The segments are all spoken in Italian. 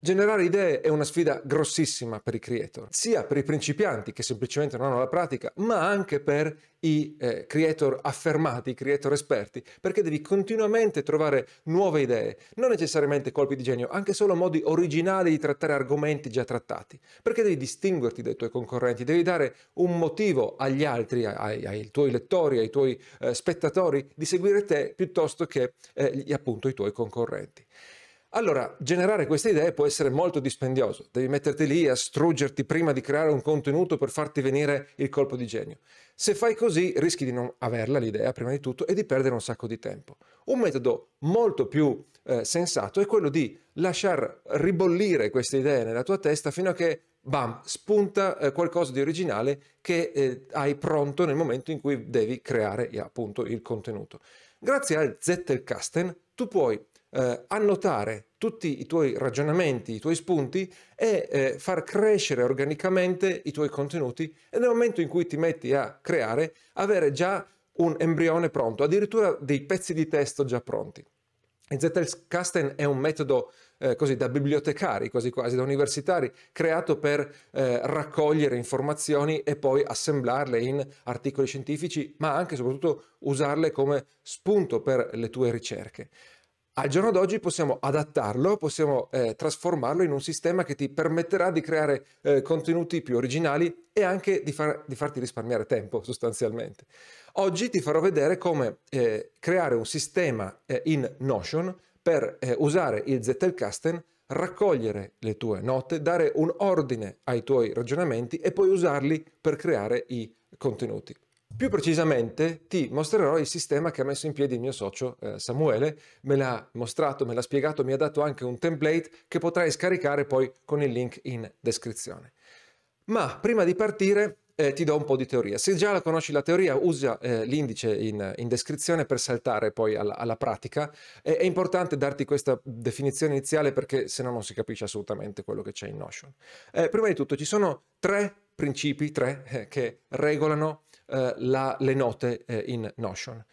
Generare idee è una sfida grossissima per i creator, sia per i principianti che semplicemente non hanno la pratica, ma anche per i eh, creator affermati, i creator esperti, perché devi continuamente trovare nuove idee, non necessariamente colpi di genio, anche solo modi originali di trattare argomenti già trattati, perché devi distinguerti dai tuoi concorrenti, devi dare un motivo agli altri, ai, ai tuoi lettori, ai tuoi eh, spettatori di seguire te piuttosto che eh, appunto i tuoi concorrenti. Allora, generare queste idee può essere molto dispendioso, devi metterti lì a struggerti prima di creare un contenuto per farti venire il colpo di genio. Se fai così rischi di non averla l'idea prima di tutto e di perdere un sacco di tempo. Un metodo molto più eh, sensato è quello di lasciar ribollire queste idee nella tua testa fino a che bam, spunta eh, qualcosa di originale che eh, hai pronto nel momento in cui devi creare appunto il contenuto. Grazie al Zettelkasten tu puoi eh, annotare tutti i tuoi ragionamenti, i tuoi spunti e eh, far crescere organicamente i tuoi contenuti e nel momento in cui ti metti a creare avere già un embrione pronto, addirittura dei pezzi di testo già pronti. Zettelkasten è un metodo eh, così da bibliotecari, quasi quasi da universitari, creato per eh, raccogliere informazioni e poi assemblarle in articoli scientifici, ma anche e soprattutto usarle come spunto per le tue ricerche. Al giorno d'oggi possiamo adattarlo, possiamo eh, trasformarlo in un sistema che ti permetterà di creare eh, contenuti più originali e anche di, far, di, farti risparmiare tempo sostanzialmente. Oggi ti farò vedere come eh, creare un sistema eh, in Notion per eh, usare il Zettelkasten raccogliere le tue note, dare un ordine ai tuoi ragionamenti e poi usarli per creare i contenuti. Più precisamente ti mostrerò il sistema che ha messo in piedi il mio socio eh, Samuele, me l'ha mostrato, me l'ha spiegato, mi ha dato anche un template che potrai scaricare poi con il link in descrizione. Ma prima di partire eh, ti do un po' di teoria. Se già la conosci la teoria, usa eh, l'indice in, in, descrizione per saltare poi alla, alla pratica. E, è importante darti questa definizione iniziale perché se no non si capisce assolutamente quello che c'è in Notion. Eh, prima di tutto ci sono tre principi, tre, eh, che regolano eh, la, le note eh, in Notion.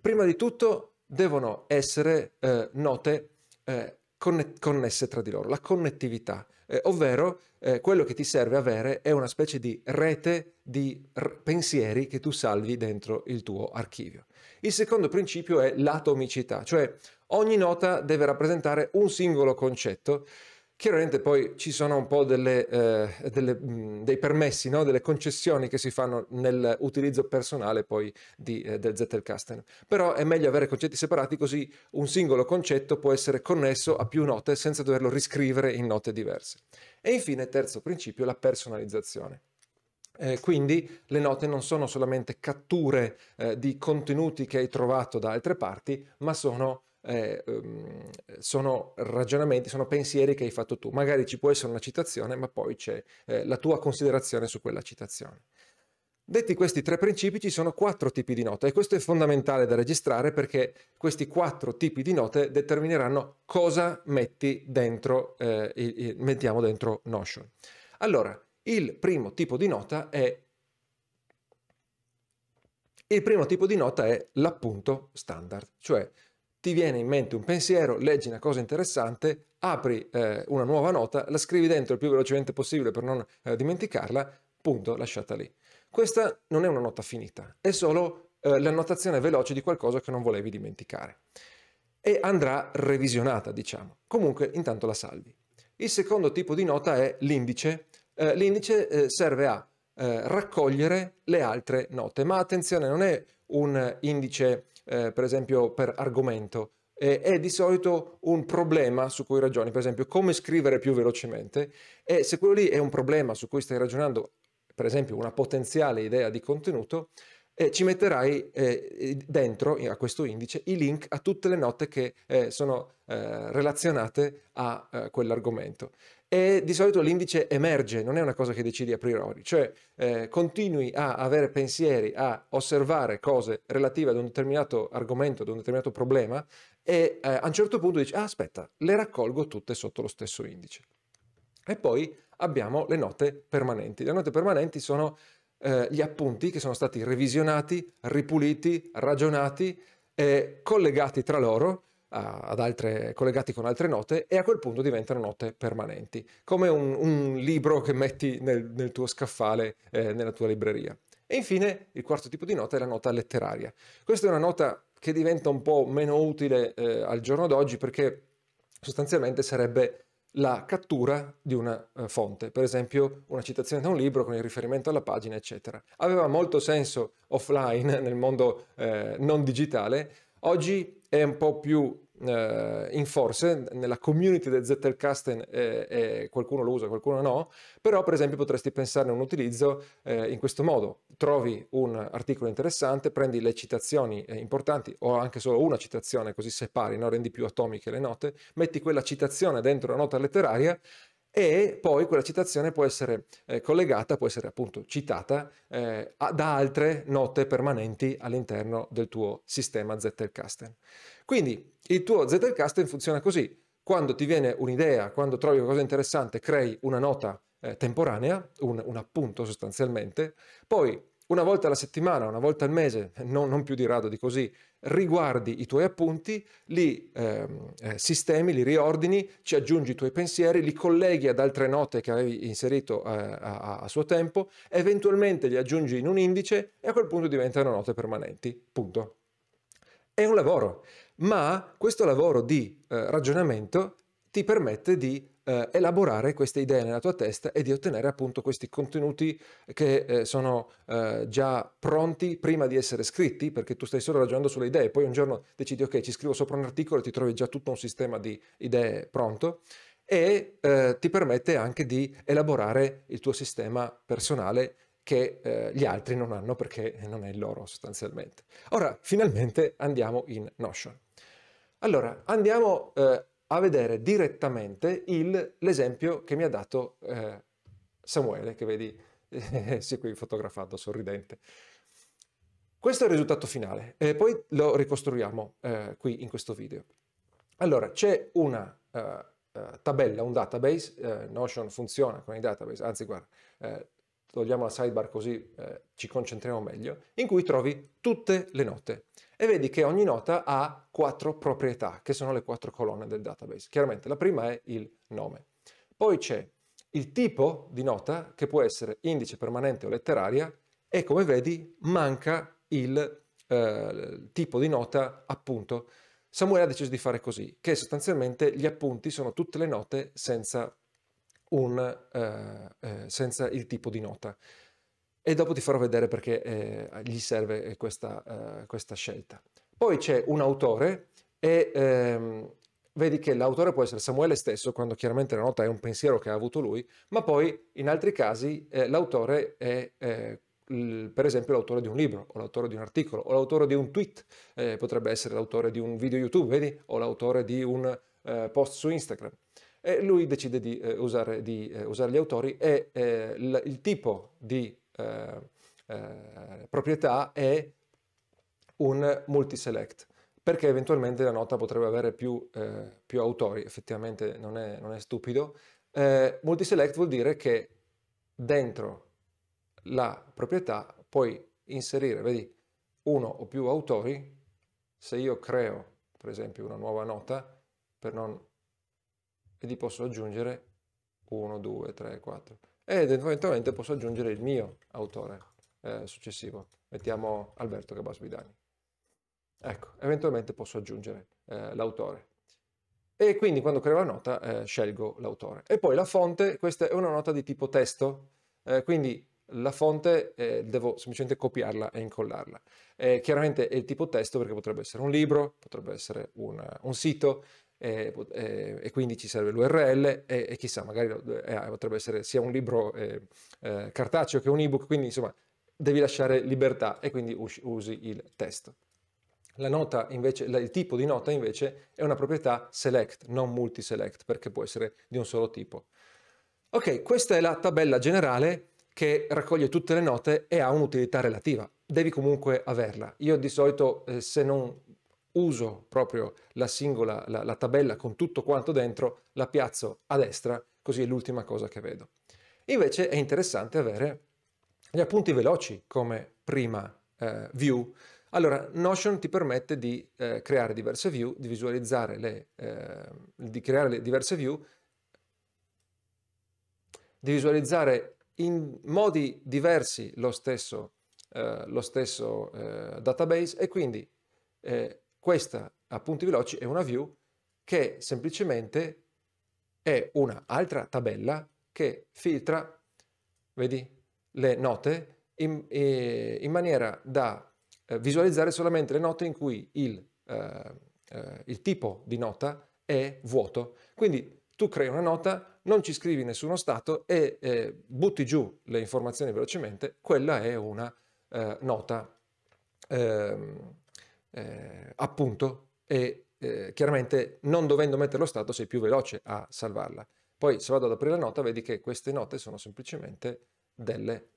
Prima di tutto devono essere eh, note eh, connesse tra di loro, la connettività, eh, ovvero eh, quello che ti serve avere è una specie di rete di pensieri che tu salvi dentro il tuo archivio. Il secondo principio è l'atomicità, cioè ogni nota deve rappresentare un singolo concetto Chiaramente poi ci sono un po' delle, eh, delle, mh, mm, dei permessi, no? delle concessioni che si fanno nell'utilizzo personale poi di, eh, del Zettelkasten. Però è meglio avere concetti separati così un singolo concetto può essere connesso a più note senza doverlo riscrivere in note diverse. E infine, terzo principio, la personalizzazione. Eh, quindi le note non sono solamente catture eh, di contenuti che hai trovato da altre parti, ma sono eh, ehm, sono ragionamenti, sono pensieri che hai fatto tu. Magari ci può essere una citazione, ma poi c'è eh, la tua considerazione su quella citazione. Detti questi tre principi ci sono quattro tipi di note e questo è fondamentale da registrare perché questi quattro tipi di note determineranno cosa metti dentro, eh, il, il, mettiamo dentro Notion. Allora, il primo tipo di nota è il primo tipo di nota è l'appunto standard, cioè ti viene in mente un pensiero, leggi una cosa interessante, apri eh, una nuova nota, la scrivi dentro il più velocemente possibile per non eh, dimenticarla, punto, lasciata lì. Questa non è una nota finita, è solo eh, l'annotazione veloce di qualcosa che non volevi dimenticare e andrà revisionata, diciamo. Comunque, intanto la salvi. Il secondo tipo di nota è l'indice. Eh, l'indice eh, serve a eh, raccogliere le altre note. Ma attenzione, non è un indice, eh, per esempio, per argomento, eh, è di solito un problema su cui ragioni, per esempio, come scrivere più velocemente. E se quello lì è un problema su cui stai ragionando, per esempio, una potenziale idea di contenuto, eh, ci metterai eh, dentro a questo indice i link a tutte le note che eh, sono eh, relazionate a eh, quell'argomento. E di solito l'indice emerge, non è una cosa che decidi a priori, cioè eh, continui a avere pensieri, a osservare cose relative ad un determinato argomento, ad un determinato problema e a un certo punto dici, ah aspetta, le raccolgo tutte sotto lo stesso indice. E poi abbiamo le note permanenti. Le note permanenti sono eh, gli appunti che sono stati revisionati, ripuliti, ragionati, eh, collegati tra loro, ad altre, collegati con altre note e a quel punto diventano note permanenti, come un, un libro che metti nel, nel tuo scaffale, eh, nella tua libreria. E infine il quarto tipo di nota è la nota letteraria. Questa è una nota che diventa un po' meno utile eh, al giorno d'oggi perché sostanzialmente sarebbe la cattura di una eh, fonte, per esempio una citazione da un libro con il riferimento alla pagina, eccetera. Aveva molto senso offline nel mondo eh, non digitale, oggi è un po' più eh, in forze, nella community del Zettelkasten eh, eh, qualcuno lo usa, qualcuno no, però per esempio potresti pensarne un utilizzo eh, in questo modo, trovi un articolo interessante, prendi le citazioni eh, importanti o anche solo una citazione così separi, no? rendi più atomiche le note, metti quella citazione dentro la nota letteraria e poi quella citazione può essere eh, collegata, può essere appunto citata eh, da altre note permanenti all'interno del tuo sistema Zettelkasten. Quindi il tuo Zettelkasten funziona così, quando ti viene un'idea, quando trovi qualcosa di interessante, crei una nota eh, temporanea, un, un, appunto sostanzialmente, poi una volta alla settimana, una volta al mese, non, non più di rado di così, riguardi i tuoi appunti, li ehm, eh, sistemi, li riordini, ci aggiungi i tuoi pensieri, li colleghi ad altre note che avevi inserito eh, a, a, suo tempo, eventualmente li aggiungi in un indice e a quel punto diventano note permanenti. Punto. È un lavoro, ma questo lavoro di eh, ragionamento ti permette di eh, elaborare queste idee nella tua testa e di ottenere appunto questi contenuti che eh, sono eh, già pronti prima di essere scritti, perché tu stai solo ragionando sulle idee, poi un giorno decidi ok ci scrivo sopra un articolo e ti trovi già tutto un sistema di idee pronto e eh, ti permette anche di elaborare il tuo sistema personale che eh, gli altri non hanno perché non è il loro sostanzialmente. Ora finalmente andiamo in Notion. Allora andiamo eh, a vedere direttamente il, l'esempio che mi ha dato eh, Samuele, che vedi eh, si è qui fotografato, sorridente. Questo è il risultato finale e eh, poi lo ricostruiamo eh, qui in questo video. Allora, c'è una eh, tabella, un database, Notion funziona con i database, anzi guarda, togliamo la sidebar così eh, ci concentriamo meglio, in cui trovi tutte le note e vedi che ogni nota ha quattro proprietà, che sono le quattro colonne del database. Chiaramente la prima è il nome. Poi c'è il tipo di nota, che può essere indice permanente o letteraria, e come vedi manca il eh, tipo di nota appunto. Samuele ha deciso di fare così, che sostanzialmente gli appunti sono tutte le note senza un, eh, eh, senza il tipo di nota. E dopo ti farò vedere perché eh, gli serve eh, questa, eh, questa, scelta. Poi c'è un autore e ehm, vedi che l'autore può essere Samuele stesso, quando chiaramente la nota è un pensiero che ha avuto lui, ma poi in altri casi eh, l'autore è per esempio l'autore di un libro o l'autore di un articolo o l'autore di un tweet, eh, potrebbe essere l'autore di un video YouTube, vedi? O l'autore di un eh, post su Instagram. E lui decide di, eh, usare, di eh, usare, gli autori e eh, l- il tipo di eh, eh, proprietà è un multiselect perché eventualmente la nota potrebbe avere più, più autori, effettivamente non è, non è stupido. multiselect vuol dire che dentro la proprietà puoi inserire, vedi, uno o più autori, se io creo per esempio una nuova nota, per non e gli posso aggiungere 1, 2, 3, 4 ed eventualmente posso aggiungere il mio autore eh, successivo. Mettiamo Alberto Gabasbidani. Ecco, eventualmente posso aggiungere eh, l'autore. E quindi quando creo la nota eh, scelgo l'autore. E poi la fonte, questa è una nota di tipo testo, eh, quindi la fonte eh, devo semplicemente copiarla e incollarla. Eh, chiaramente è il tipo testo perché potrebbe essere un libro, potrebbe essere una, un sito, e, eh, e, eh, e, quindi ci serve l'URL e, e chissà, magari eh, eh, potrebbe essere sia un libro eh, eh, cartaceo che un ebook, quindi insomma devi lasciare libertà e quindi us- usi il test. La nota invece, il tipo di nota invece è una proprietà select, non multiselect, perché può essere di un solo tipo. Ok, questa è la tabella generale che raccoglie tutte le note e ha un'utilità relativa. Devi comunque averla. Io di solito, eh, se non uso proprio la singola, la, la tabella con tutto quanto dentro, la piazzo a destra, così è l'ultima cosa che vedo. Invece è interessante avere gli appunti veloci come prima eh, view. Allora, Notion ti permette di eh, creare diverse view, di visualizzare le, eh, di creare le diverse view, di visualizzare in modi diversi lo stesso, eh, lo stesso eh, database e quindi eh, questa a punti veloci è una view che semplicemente è un'altra tabella che filtra, vedi, le note in, eh, in, maniera da eh, visualizzare solamente le note in cui il, eh, eh, il tipo di nota è vuoto. Quindi tu crei una nota, non ci scrivi nessuno stato e eh, butti giù le informazioni velocemente, quella è una eh, nota. Ehm, eh, appunto, e eh, chiaramente non dovendo mettere lo stato sei più veloce a salvarla. Poi se vado ad aprire la nota vedi che queste note sono semplicemente delle,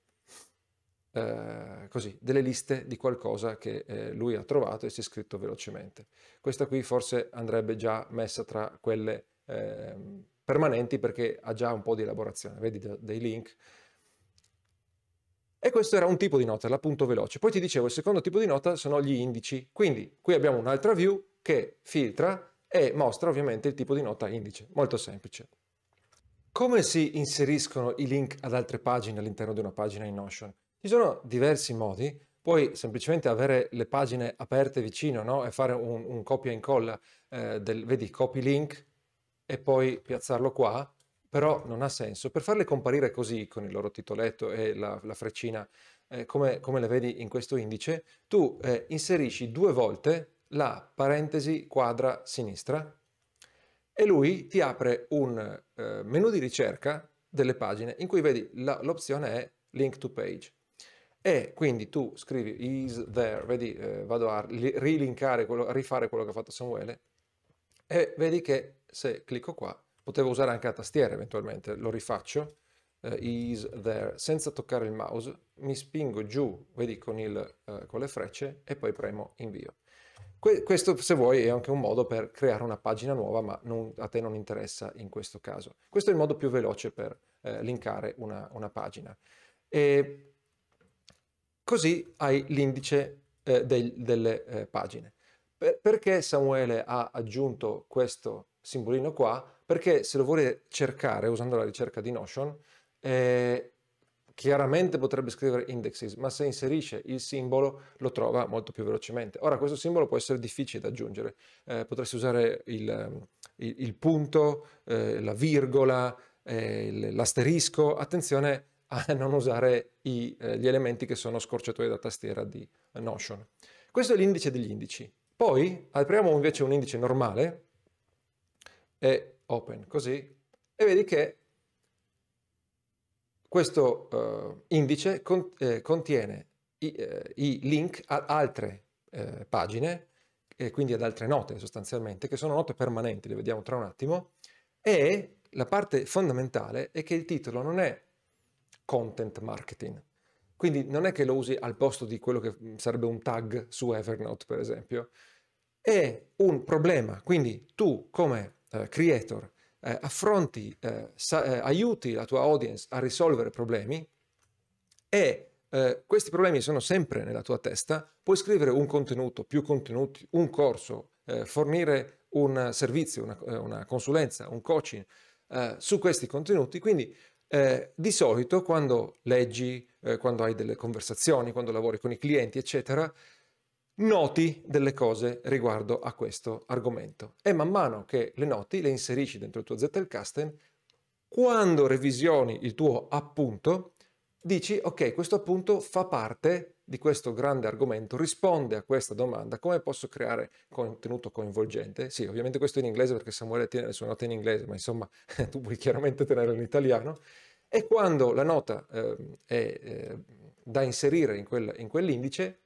eh, così, delle liste di qualcosa che eh, lui ha trovato e si è scritto velocemente. Questa qui forse andrebbe già messa tra quelle eh, permanenti perché ha già un po' di elaborazione, vedi dei link e questo era un tipo di nota, l'appunto veloce. Poi ti dicevo, il secondo tipo di nota sono gli indici. Quindi qui abbiamo un'altra view che filtra e mostra ovviamente il tipo di nota indice. Molto semplice. Come si inseriscono i link ad altre pagine all'interno di una pagina in Notion? Ci sono diversi modi, puoi semplicemente avere le pagine aperte vicino no? e fare un, un copia e incolla eh, del, vedi, copy link e poi piazzarlo qua però non ha senso. Per farle comparire così, con il loro titoletto e la, la freccina, eh, come, come, le vedi in questo indice, tu eh, inserisci due volte la parentesi quadra sinistra e lui ti apre un eh, menu di ricerca delle pagine in cui vedi la, l'opzione è link to page. E quindi tu scrivi is there, vedi, eh, vado a rilinkare, quello, a rifare quello che ha fatto Samuele, e vedi che se clicco qua Potevo usare anche la tastiera eventualmente, lo rifaccio. Uh, is there, senza toccare il mouse, mi spingo giù, vedi, con, il, uh, con le frecce e poi premo invio. Que questo, se vuoi, è anche un modo per creare una pagina nuova, ma non, a te non interessa in questo caso. Questo è il modo più veloce per uh, linkare una, una pagina. E così hai l'indice eh, delle eh, pagine. perché Samuele ha aggiunto questo simbolino qua? perché se lo vuole cercare usando la ricerca di Notion, eh, chiaramente potrebbe scrivere indexes, ma se inserisce il simbolo lo trova molto più velocemente. Ora questo simbolo può essere difficile da aggiungere, eh, potresti usare il, ehm, il, il punto, eh, la virgola, eh, l'asterisco, attenzione a non usare i, eh, gli elementi che sono scorciatoie da tastiera di Notion. Questo è l'indice degli indici. Poi apriamo invece un indice normale e open così e vedi che questo uh, indice con, eh, contiene i, eh, i, link ad altre eh, pagine e quindi ad altre note sostanzialmente, che sono note permanenti, le vediamo tra un attimo, e la parte fondamentale è che il titolo non è content marketing, quindi non è che lo usi al posto di quello che sarebbe un tag su Evernote per esempio, è un problema, quindi tu come eh, creator, eh, affronti, eh, sa- eh, aiuti la tua audience a risolvere problemi e eh, questi problemi sono sempre nella tua testa, puoi scrivere un contenuto, più contenuti, un corso, fornire un servizio, una, una consulenza, un coaching su questi contenuti, quindi eh, di solito quando leggi, eh, quando hai delle conversazioni, quando lavori con i clienti, eccetera, noti delle cose riguardo a questo argomento e man mano che le noti le inserisci dentro il tuo Zettelkasten, quando revisioni il tuo appunto, dici ok, questo appunto fa parte di questo grande argomento, risponde a questa domanda, come posso creare contenuto coinvolgente? Sì, ovviamente questo in inglese perché Samuele tiene le sue note in inglese, ma insomma tu puoi chiaramente tenere in italiano. E quando la nota eh, è eh, da inserire in, quel, in quell'indice,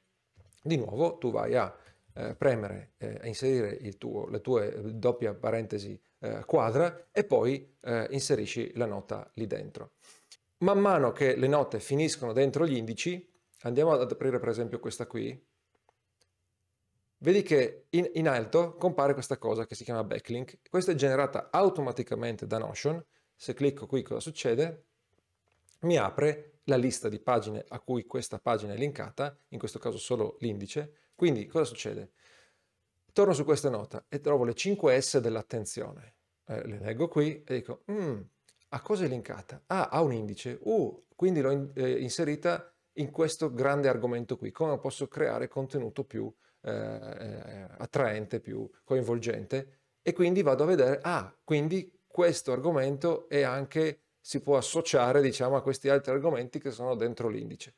di nuovo tu vai a eh, premere, eh, a inserire tuo, le tue eh, doppia parentesi eh, quadra e poi eh, inserisci la nota lì dentro. Man mano che le note finiscono dentro gli indici, andiamo ad aprire per esempio questa qui, vedi che in, in, alto compare questa cosa che si chiama backlink. Questa è generata automaticamente da Notion. Se clicco qui cosa succede? Mi apre la lista di pagine a cui questa pagina è linkata, in questo caso solo l'indice. Quindi cosa succede? Torno su questa nota e trovo le 5 S dell'attenzione. Eh, le leggo qui e dico, mm, a cosa è linkata? Ah, ha un indice. Uh, quindi l'ho in, eh, inserita in questo grande argomento qui. Come posso creare contenuto più eh, eh attraente, più coinvolgente? E quindi vado a vedere, ah, quindi questo argomento è anche si può associare diciamo, a questi altri argomenti che sono dentro l'indice.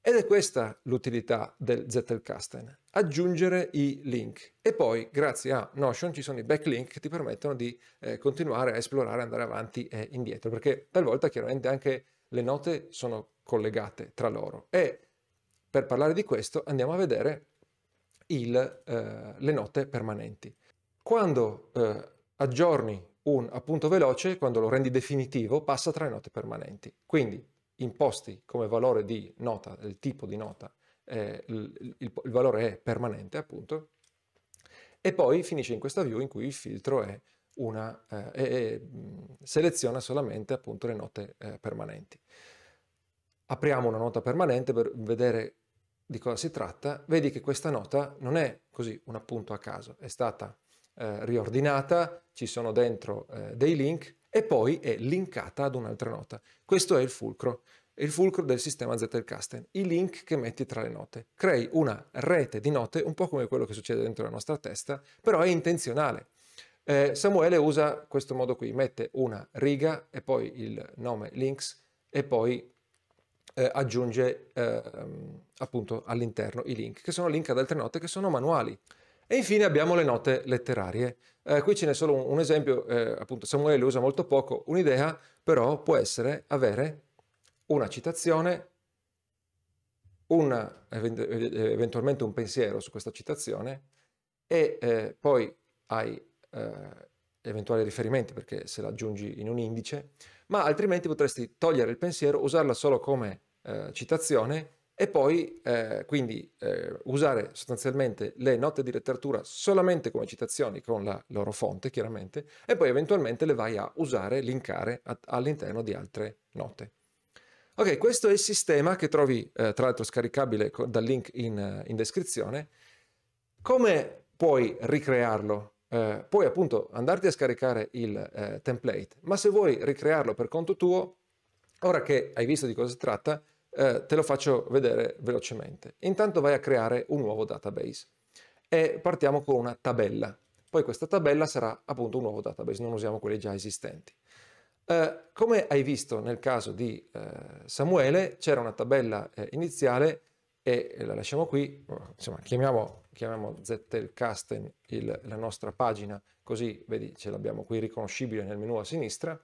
Ed è questa l'utilità del Zettelkasten, aggiungere i link. E poi, grazie a Notion, ci sono i backlink che ti permettono di eh, continuare a esplorare, andare avanti e indietro, perché talvolta chiaramente anche le note sono collegate tra loro. E per parlare di questo andiamo a vedere il, eh, le note permanenti. Quando eh, aggiorni un appunto veloce, quando lo rendi definitivo, passa tra le note permanenti. Quindi imposti come valore di nota, il tipo di nota, eh, il, il, il, valore è permanente appunto, e poi finisce in questa view in cui il filtro è una, eh, è, seleziona solamente appunto le note eh, permanenti. Apriamo una nota permanente per vedere di cosa si tratta, vedi che questa nota non è così un appunto a caso, è stata eh, riordinata, ci sono dentro eh, dei link e poi è linkata ad un'altra nota. Questo è il fulcro, il fulcro del sistema Zettelkasten, i link che metti tra le note. Crei una rete di note, un po' come quello che succede dentro la nostra testa, però è intenzionale. Eh, Samuele usa questo modo qui, mette una riga e poi il nome links e poi eh, aggiunge eh, appunto all'interno i link, che sono link ad altre note che sono manuali. E infine abbiamo le note letterarie. Eh, qui ce n'è solo un, esempio, eh, appunto Samuele usa molto poco, un'idea però può essere avere una citazione, una, eh, eventualmente un pensiero su questa citazione e eh, poi hai eh, eventuali riferimenti perché se la aggiungi in un indice, ma altrimenti potresti togliere il pensiero, usarla solo come eh, citazione e poi eh, quindi eh, usare sostanzialmente le note di letteratura solamente come citazioni con la loro fonte chiaramente e poi eventualmente le vai a usare, linkare a, all'interno di altre note. Ok, questo è il sistema che trovi eh, tra l'altro scaricabile co- dal link in, eh, in, descrizione. Come puoi ricrearlo? Eh, puoi appunto andarti a scaricare il eh, template, ma se vuoi ricrearlo per conto tuo, ora che hai visto di cosa si tratta, eh, te lo faccio vedere velocemente. Intanto vai a creare un nuovo database e partiamo con una tabella. Poi questa tabella sarà appunto un nuovo database, non usiamo quelli già esistenti. Eh, come hai visto nel caso di eh, Samuele, c'era una tabella eh, iniziale e la lasciamo qui, insomma chiamiamo, chiamiamo Zettelkasten il, la nostra pagina, così vedi ce l'abbiamo qui riconoscibile nel menu a sinistra,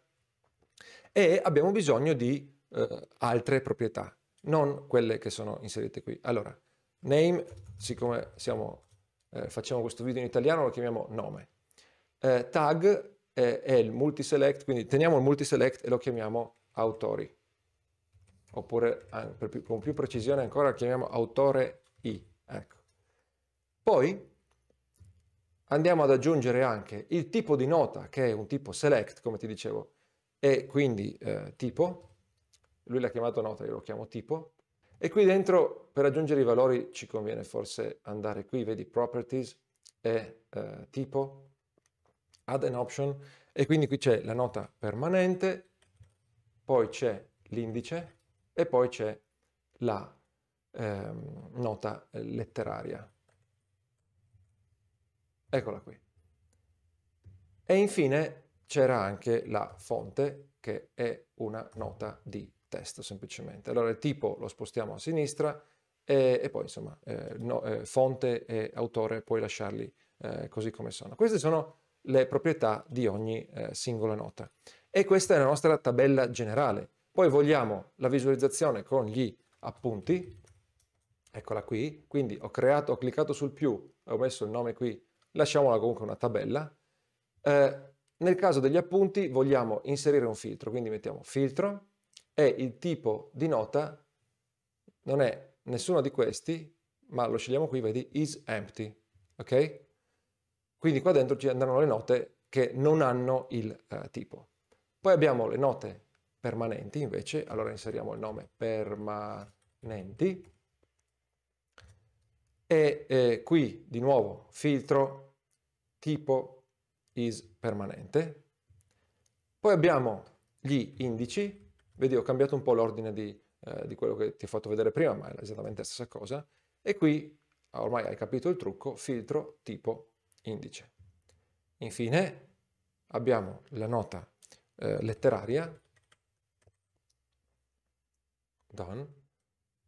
e abbiamo bisogno di eh, altre proprietà non quelle che sono inserite qui. Allora, name, siccome siamo, eh, facciamo questo video in italiano, lo chiamiamo nome. Eh, tag eh, è il multiselect, quindi teniamo il multiselect e lo chiamiamo autori. Oppure più, con più precisione ancora chiamiamo autore i. Ecco. Poi andiamo ad aggiungere anche il tipo di nota, che è un tipo select, come ti dicevo, e quindi eh, tipo, lui l'ha chiamato nota, io lo chiamo tipo, e qui dentro per aggiungere i valori ci conviene forse andare qui, vedi properties e eh, tipo, add an option, e quindi qui c'è la nota permanente, poi c'è l'indice e poi c'è la eh, nota letteraria. Eccola qui. E infine c'era anche la fonte che è una nota di test semplicemente. Allora il tipo lo spostiamo a sinistra e, e poi insomma eh, no, eh, fonte e autore puoi lasciarli eh, così come sono. Queste sono le proprietà di ogni eh, singola nota e questa è la nostra tabella generale. Poi vogliamo la visualizzazione con gli appunti, eccola qui, quindi ho creato, ho cliccato sul più ho messo il nome qui, lasciamola comunque una tabella. Eh, nel caso degli appunti vogliamo inserire un filtro, quindi mettiamo filtro, è il tipo di nota, non è nessuno di questi, ma lo scegliamo qui, vedi, is empty, ok? Quindi qua dentro ci andranno le note che non hanno il eh, tipo. Poi abbiamo le note permanenti invece, allora inseriamo il nome permanenti e eh, qui di nuovo filtro tipo is permanente. Poi abbiamo gli indici Vedi, ho cambiato un po' l'ordine di, eh, di quello che ti ho fatto vedere prima, ma è esattamente la stessa cosa. E qui, ah, ormai hai capito il trucco, filtro tipo indice. Infine abbiamo la nota eh, letteraria, done,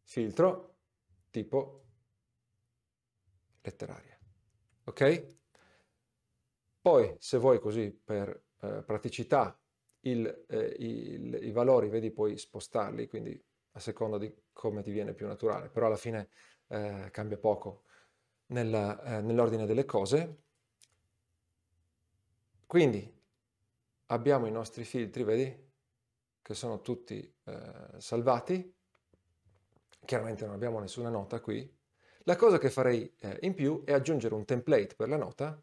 filtro tipo letteraria. Ok? Poi, se vuoi così per eh, praticità il, eh, il, i valori, vedi, puoi spostarli, quindi a seconda di come ti viene più naturale, però alla fine eh, cambia poco nella, eh, nell'ordine delle cose. Quindi abbiamo i nostri filtri, vedi, che sono tutti eh, salvati, chiaramente non abbiamo nessuna nota qui. La cosa che farei eh, in più è aggiungere un template per la nota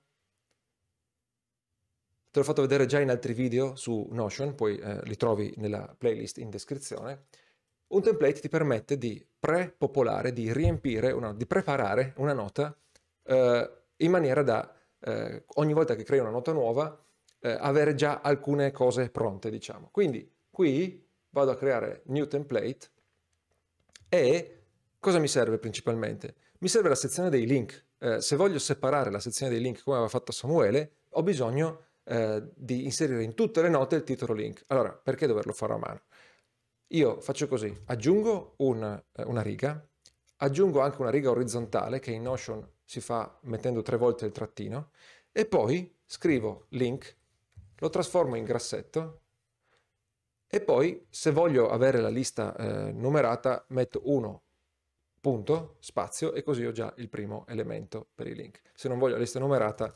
Te l'ho fatto vedere già in altri video su Notion, poi eh, li trovi nella playlist in descrizione. Un template ti permette di pre-popolare, di riempire, una, di preparare una nota eh, in maniera da eh, ogni volta che crei una nota nuova eh, avere già alcune cose pronte, diciamo. Quindi qui vado a creare new template e cosa mi serve principalmente? Mi serve la sezione dei link. Eh, se voglio separare la sezione dei link come aveva fatto Samuele, ho bisogno di eh, di inserire in tutte le note il titolo link. Allora, perché doverlo fare a mano? Io faccio così, aggiungo una, eh, una riga, aggiungo anche una riga orizzontale che in Notion si fa mettendo tre volte il trattino e poi scrivo link, lo trasformo in grassetto e poi se voglio avere la lista eh, numerata metto 1 punto spazio e così ho già il primo elemento per i link. Se non voglio la lista numerata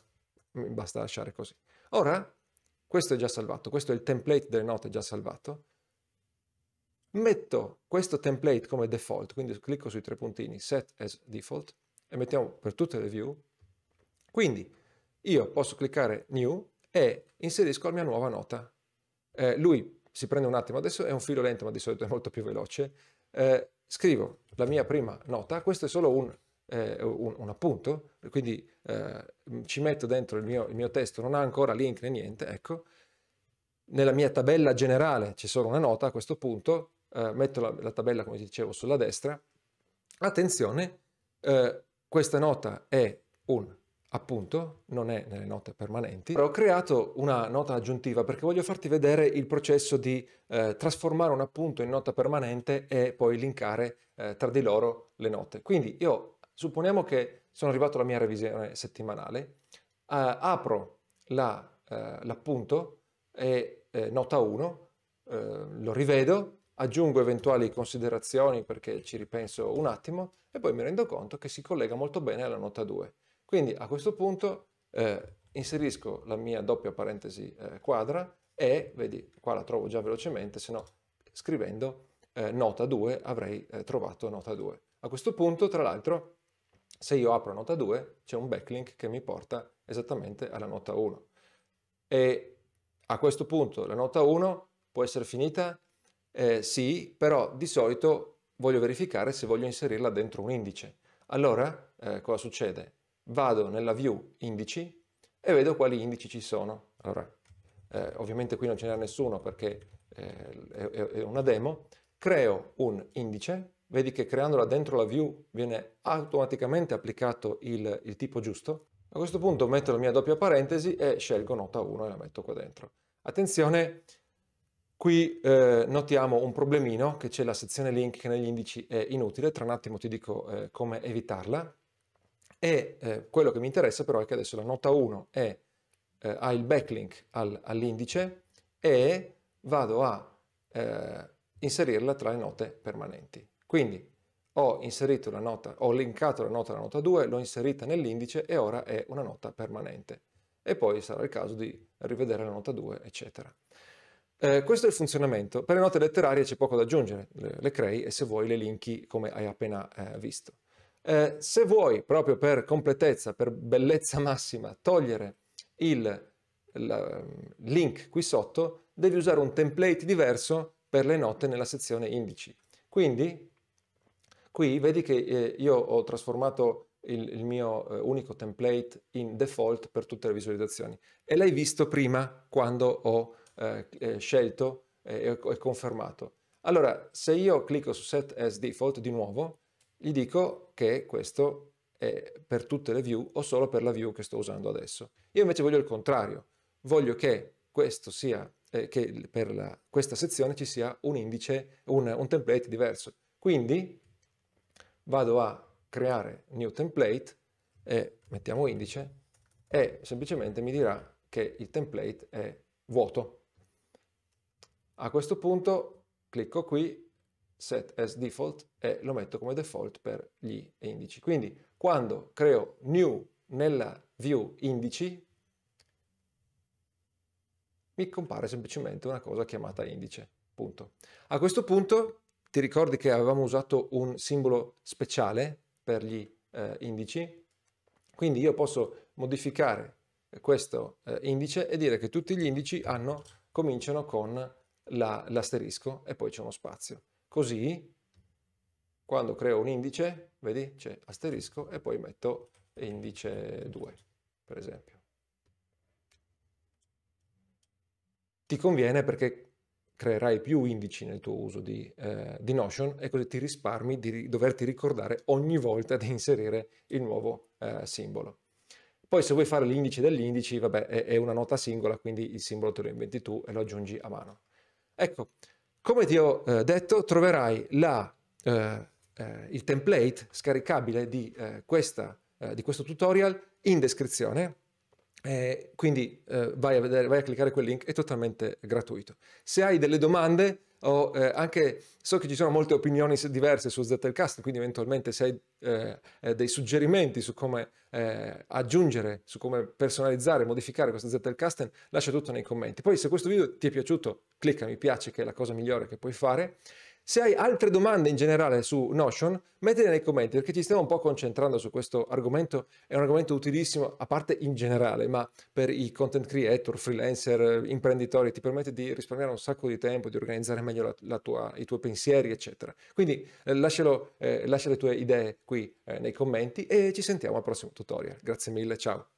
basta lasciare così. Ora, questo è già salvato, questo è il template delle note già salvato. Metto questo template come default, quindi clicco sui tre puntini, set as default, e mettiamo per tutte le view. Quindi io posso cliccare new e inserisco la mia nuova nota. Eh, lui si prende un attimo, adesso è un filo lento ma di solito è molto più veloce. Eh, scrivo la mia prima nota, questo è solo un eh, un, un, appunto, quindi eh, ci metto dentro il mio, il mio, testo, non ha ancora link né niente, ecco, nella mia tabella generale c'è solo una nota a questo punto, eh, metto la, la, tabella come dicevo sulla destra, attenzione, eh, questa nota è un appunto, non è nelle note permanenti, però ho creato una nota aggiuntiva perché voglio farti vedere il processo di eh, trasformare un appunto in nota permanente e poi linkare eh, tra di loro le note. Quindi io Supponiamo che sono arrivato alla mia revisione settimanale, eh, apro la, eh, l'appunto e eh, nota 1, eh, lo rivedo, aggiungo eventuali considerazioni perché ci ripenso un attimo e poi mi rendo conto che si collega molto bene alla nota 2. Quindi a questo punto eh, inserisco la mia doppia parentesi eh, quadra e, vedi, qua la trovo già velocemente, se no scrivendo nota 2 avrei trovato nota 2. A questo punto, tra l'altro, se io apro nota 2 c'è un backlink che mi porta esattamente alla nota 1 e a questo punto la nota 1 può essere finita? Eh, sì, però di solito voglio verificare se voglio inserirla dentro un indice. Allora eh, cosa succede? Vado nella view indici e vedo quali indici ci sono. Allora, eh, ovviamente qui non ce n'è nessuno perché eh, è, è una demo, creo un indice vedi che creandola dentro la view viene automaticamente applicato il, il tipo giusto. A questo punto metto la mia doppia parentesi e scelgo nota 1 e la metto qua dentro. Attenzione, qui eh, notiamo un problemino che c'è la sezione link che negli indici è inutile, tra un attimo ti dico eh, come evitarla. E eh, quello che mi interessa però è che adesso la nota 1 è, eh, ha il backlink al, all'indice e vado a eh, inserirla tra le note permanenti. Quindi ho inserito la nota, ho linkato la nota alla nota 2, l'ho inserita nell'indice e ora è una nota permanente. E poi sarà il caso di rivedere la nota 2, eccetera. Eh, questo è il funzionamento. Per le note letterarie c'è poco da aggiungere, le, le crei e se vuoi le linki come hai appena eh, visto. Eh, se vuoi, proprio per completezza, per bellezza massima, togliere il la, link qui sotto, devi usare un template diverso per le note nella sezione indici. Quindi Qui vedi che eh, io ho trasformato il, il mio eh, unico template in default per tutte le visualizzazioni e l'hai visto prima quando ho eh, eh scelto eh, e confermato. Allora, se io clicco su Set as Default di nuovo, gli dico che questo è per tutte le view o solo per la view che sto usando adesso. Io invece voglio il contrario, voglio che, sia, eh, che per la, questa sezione ci sia un indice, un, un template diverso. Quindi vado a creare new template e mettiamo indice e semplicemente mi dirà che il template è vuoto. A questo punto clicco qui, set as default e lo metto come default per gli indici. Quindi quando creo new nella view indici mi compare semplicemente una cosa chiamata indice. Punto. A questo punto ti ricordi che avevamo usato un simbolo speciale per gli eh, indici? Quindi io posso modificare questo eh, indice e dire che tutti gli indici hanno, cominciano con la, l'asterisco e poi c'è uno spazio. Così quando creo un indice, vedi, c'è asterisco e poi metto indice 2, per esempio. Ti conviene perché creerai più indici nel tuo uso di, eh, di, Notion e così ti risparmi di doverti ricordare ogni volta di inserire il nuovo eh, simbolo. Poi se vuoi fare l'indice dell'indice, vabbè, è, è, una nota singola, quindi il simbolo te lo inventi tu e lo aggiungi a mano. Ecco, come ti ho eh, detto, troverai la, eh, eh, il template scaricabile di, eh, questa, di questo tutorial in descrizione eh, quindi eh, vai, a vedere, vai, a cliccare quel link, è totalmente gratuito. Se hai delle domande o eh, anche so che ci sono molte opinioni diverse su Zettelcast, quindi eventualmente se hai eh, eh, dei suggerimenti su come eh, aggiungere, su come personalizzare, modificare questo Zettelcast, lascia tutto nei commenti. Poi se questo video ti è piaciuto, clicca mi piace che è la cosa migliore che puoi fare se hai altre domande in generale su Notion, mettile nei commenti perché ci stiamo un po' concentrando su questo argomento. È un argomento utilissimo, a parte in generale, ma per i content creator, freelancer, imprenditori, ti permette di risparmiare un sacco di tempo, di organizzare meglio la, la tua, i tuoi pensieri, eccetera. Quindi eh, lascialo, eh, lascia le tue idee qui eh, nei commenti e ci sentiamo al prossimo tutorial. Grazie mille, ciao.